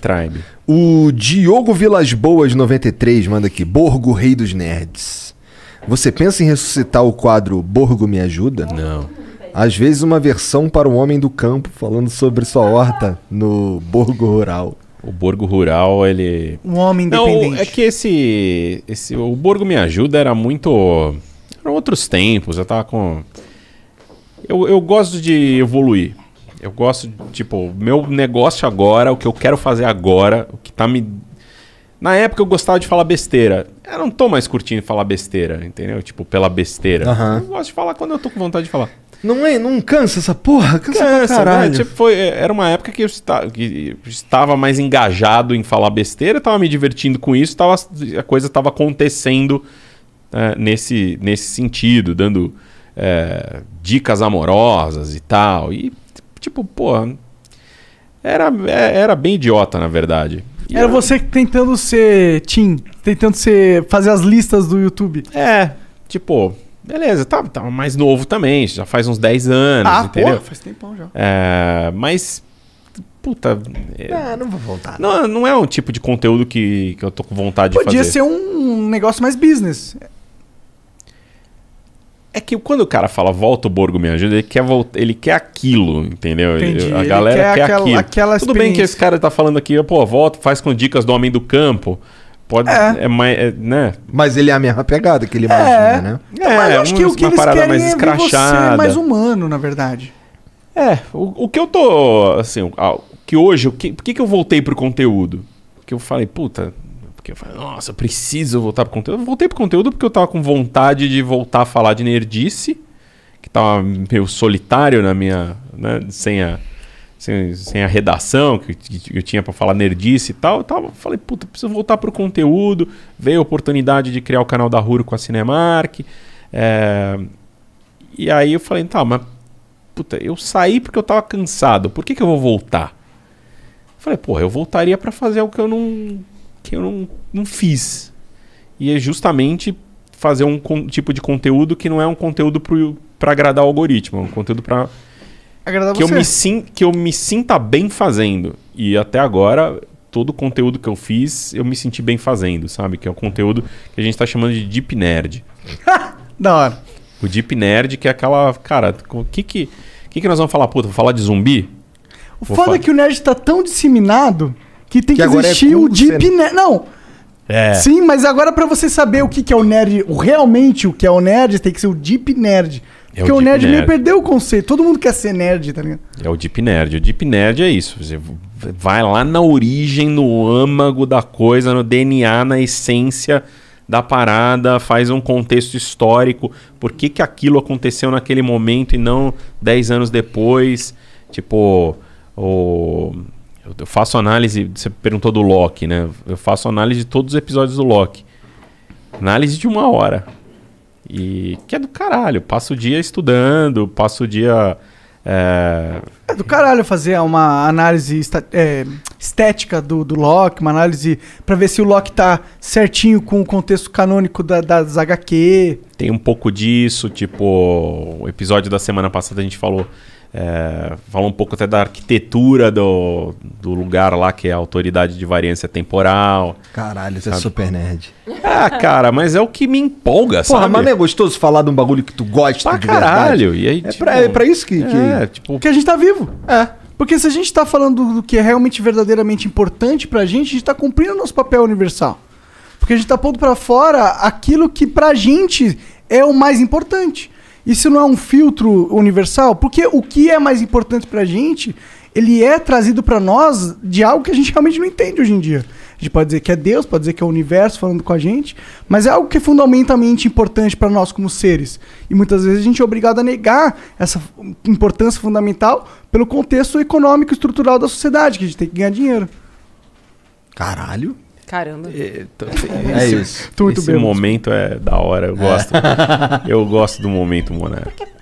Tribe. O Diogo Vilas Boas 93 manda aqui: Borgo Rei dos Nerds. Você pensa em ressuscitar o quadro Borgo Me Ajuda? Não. Às vezes uma versão para o homem do campo falando sobre sua horta no Borgo Rural. O Borgo Rural, ele. Um homem independente. Não, é que esse, esse. O Borgo Me Ajuda era muito. Eram outros tempos, eu tava com. Eu, eu gosto de evoluir. Eu gosto, tipo, meu negócio agora, o que eu quero fazer agora, o que tá me. Na época eu gostava de falar besteira. Eu não tô mais curtindo falar besteira, entendeu? Tipo, pela besteira. Uhum. Eu gosto de falar quando eu tô com vontade de falar. Não é, não cansa essa porra, cansa, cansa pra né? caralho. Né? Tipo, foi, é, era uma época que eu, que eu, estava mais engajado em falar besteira, tava me divertindo com isso, tava, a coisa tava acontecendo é, nesse, nesse sentido, dando é, dicas amorosas e tal. E tipo, pô. Era, é, era bem idiota, na verdade. E era eu... você tentando ser Tim, tentando ser fazer as listas do YouTube. É, tipo, beleza, tava, tá, tava tá mais novo também, já faz uns 10 anos, ah, entendeu? faz tempão já. É, mas puta, é... Ah, não vou voltar. Não, não é um tipo de conteúdo que, que eu tô com vontade Podia de fazer. Podia ser um negócio mais business. É que quando o cara fala volta o Borgo me ajuda, ele quer, ele quer aquilo, entendeu? Entendi. A galera ele quer, quer aquela, aquilo. Aquela Tudo bem que esse cara tá falando aqui, pô, volta, faz com dicas do homem do campo. Pode, é. é mais, é, né? Mas ele é a mesma pegada que ele é. imagina, né? é, mas eu acho que um, o que uma eles parada mais é escrachada. É mais humano, na verdade. É, o, o que eu tô, assim, o, que hoje, o que, por que, que eu voltei pro conteúdo? Porque eu falei, puta, eu falei, nossa, preciso voltar pro conteúdo. Eu voltei pro conteúdo porque eu tava com vontade de voltar a falar de nerdice, que tava meio solitário na minha. Né, sem, a, sem, sem a redação que, eu tinha para falar nerdice e tal. Eu tava, falei, puta, preciso voltar pro conteúdo. Veio a oportunidade de criar o canal da Ruro com a Cinemark. É... E aí eu falei, tá, mas. Puta, eu saí porque eu tava cansado. Por que, que eu vou voltar? falei, porra, eu voltaria para fazer o que eu não que eu não, não fiz. E é justamente fazer um tipo de conteúdo que não é um conteúdo para agradar o algoritmo, é um conteúdo para que você. eu me sim, que eu me sinta bem fazendo. E até agora todo o conteúdo que eu fiz, eu me senti bem fazendo, sabe? Que é o conteúdo que a gente está chamando de deep nerd. da hora. O deep nerd que é aquela, cara, o que que que que nós vamos falar, puta? Vou falar de zumbi? O Vou foda falar... é que o nerd está tão disseminado que tem que, que é existir é cool o Deep Nerd. Não. É. Sim, mas agora para você saber o que, que é o nerd, o, realmente o que é o nerd, tem que ser o Deep Nerd. É Porque o, o nerd, nerd, meio perdeu o conceito. Todo mundo quer ser nerd, tá ligado? É o Deep Nerd. O Deep Nerd é isso. Você vai lá na origem, no âmago da coisa, no DNA, na essência da parada, faz um contexto histórico. Por que, que aquilo aconteceu naquele momento e não 10 anos depois? Tipo, o eu faço análise, você perguntou do Loki, né? Eu faço análise de todos os episódios do Loki. Análise de uma hora. E que é do caralho. Passo o dia estudando, passo o dia. É... é do caralho fazer uma análise é, estética do, do Loki, uma análise para ver se o Loki tá certinho com o contexto canônico da, das HQ. Tem um pouco disso, tipo, o episódio da semana passada a gente falou é, fala um pouco até da arquitetura do, do lugar lá, que é a autoridade de variância é temporal. Caralho, você é sabe? é super nerd. Ah, cara, mas é o que me empolga, Porra, sabe? mas não é gostoso falar de um bagulho que tu gosta pra caralho. E aí, é, tipo, pra, é pra isso que, é, que, é, tipo... que a gente tá vivo. É. Porque se a gente tá falando do que é realmente verdadeiramente importante pra gente, a gente tá cumprindo o nosso papel universal. Porque a gente tá pondo pra fora aquilo que pra gente é o mais importante. Isso não é um filtro universal? Porque o que é mais importante pra gente, ele é trazido pra nós de algo que a gente realmente não entende hoje em dia. A gente pode dizer que é Deus, pode dizer que é o universo falando com a gente, mas é algo que é fundamentalmente importante para nós como seres. E muitas vezes a gente é obrigado a negar essa importância fundamental pelo contexto econômico e estrutural da sociedade, que a gente tem que ganhar dinheiro. Caralho. Caramba. É, tô, é isso. Tudo esse bem momento é da hora, eu gosto. eu gosto do momento, Monarca. Porque